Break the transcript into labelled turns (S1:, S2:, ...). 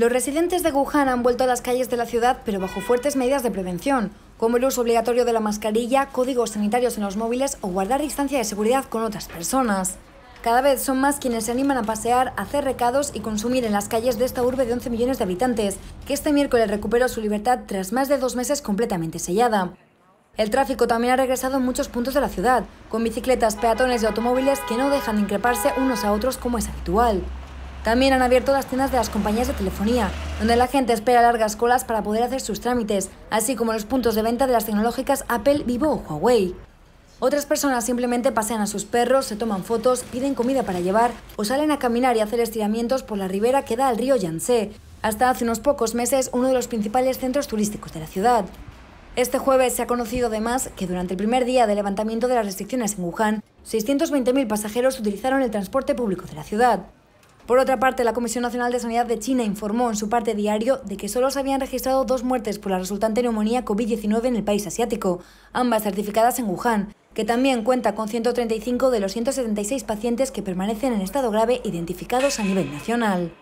S1: Los residentes de Wuhan han vuelto a las calles de la ciudad, pero bajo fuertes medidas de prevención, como el uso obligatorio de la mascarilla, códigos sanitarios en los móviles o guardar distancia de seguridad con otras personas. Cada vez son más quienes se animan a pasear, hacer recados y consumir en las calles de esta urbe de 11 millones de habitantes, que este miércoles recuperó su libertad tras más de dos meses completamente sellada. El tráfico también ha regresado en muchos puntos de la ciudad, con bicicletas, peatones y automóviles que no dejan de increparse unos a otros como es habitual. También han abierto las tiendas de las compañías de telefonía, donde la gente espera largas colas para poder hacer sus trámites, así como los puntos de venta de las tecnológicas Apple, Vivo o Huawei. Otras personas simplemente pasean a sus perros, se toman fotos, piden comida para llevar o salen a caminar y hacer estiramientos por la ribera que da al río Yangtze, hasta hace unos pocos meses uno de los principales centros turísticos de la ciudad. Este jueves se ha conocido además que durante el primer día de levantamiento de las restricciones en Wuhan, 620.000 pasajeros utilizaron el transporte público de la ciudad. Por otra parte, la Comisión Nacional de Sanidad de China informó en su parte diario de que solo se habían registrado dos muertes por la resultante neumonía COVID-19 en el país asiático, ambas certificadas en Wuhan, que también cuenta con 135 de los 176 pacientes que permanecen en estado grave identificados a nivel nacional.